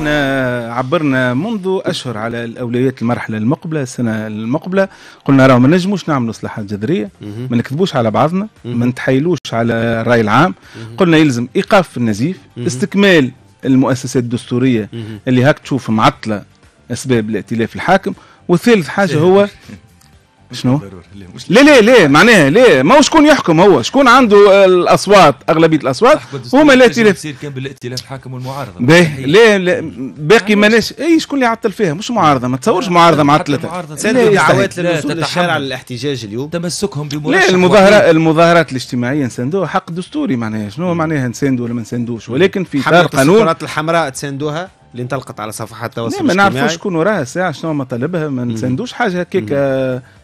احنا عبرنا منذ اشهر على الاولويات المرحله المقبله السنه المقبله قلنا راه ما نجموش نعملوا اصلاحات جذريه ما نكذبوش على بعضنا ما نتحايلوش على الراي العام قلنا يلزم ايقاف النزيف استكمال المؤسسات الدستوريه اللي هاك تشوف معطله اسباب الائتلاف الحاكم والثالث حاجه هو شنو؟ ليه ليه ليه معناها ليه ما هو شكون يحكم هو شكون عنده الاصوات اغلبيه الاصوات هما الائتلاف يصير كان بالائتلاف الحاكم والمعارضه باهي يعني ليه, ليه باقي ماناش اي شكون اللي عطل فيها مش معارضه ما تصورش معارضه مع ثلاثه سادة دعوات للوصول للشارع للاحتجاج اليوم تمسكهم بمرشح لا المظاهرة المظاهرات الاجتماعيه نساندوها حق دستوري معناها شنو معناها نساندو ولا ما نساندوش ولكن في اطار قانون الحمراء تساندوها اللي انطلقت على صفحات نعم، التواصل الاجتماعي ما نعرفوش شكون وراها الساعه شنو مطالبها ما نساندوش حاجه هكاك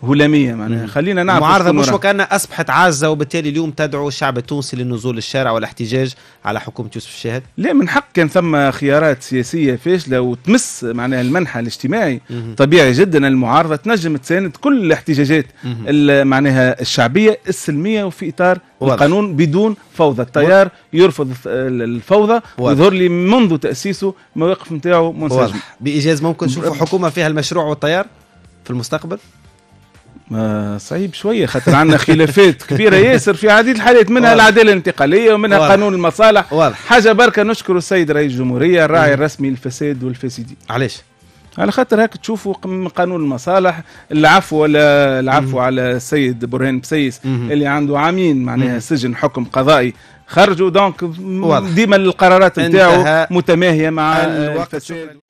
هلاميه معناها خلينا نعرف المعارضه مش وكانها اصبحت عازه وبالتالي اليوم تدعو الشعب التونسي للنزول للشارع والاحتجاج على حكومه يوسف الشاهد لا من حق كان ثم خيارات سياسيه فاشله وتمس معناها المنحى الاجتماعي مم. طبيعي جدا المعارضه تنجم تساند كل الاحتجاجات معناها الشعبيه السلميه وفي اطار واضح. القانون بدون فوضى التيار يرفض الفوضى ويظهر لي منذ تأسيسه المواقف نتاعو منسجمة واضح بإيجاز ممكن نشوفوا حكومة فيها المشروع والتيار في المستقبل ما صعيب شوية خاطر عندنا خلافات كبيرة ياسر في عديد الحالات منها واضح. العدالة الانتقالية ومنها واضح. قانون المصالح واضح. حاجة بركة نشكر السيد رئيس الجمهورية الراعي الرسمي للفساد والفاسدين علاش على خاطر هاك تشوفوا من قانون المصالح العفو ولا العفو على السيد برهان بسيس اللي عنده عامين معناها سجن حكم قضائي خرجوا دونك ديما القرارات نتاعو متماهيه مع الوقت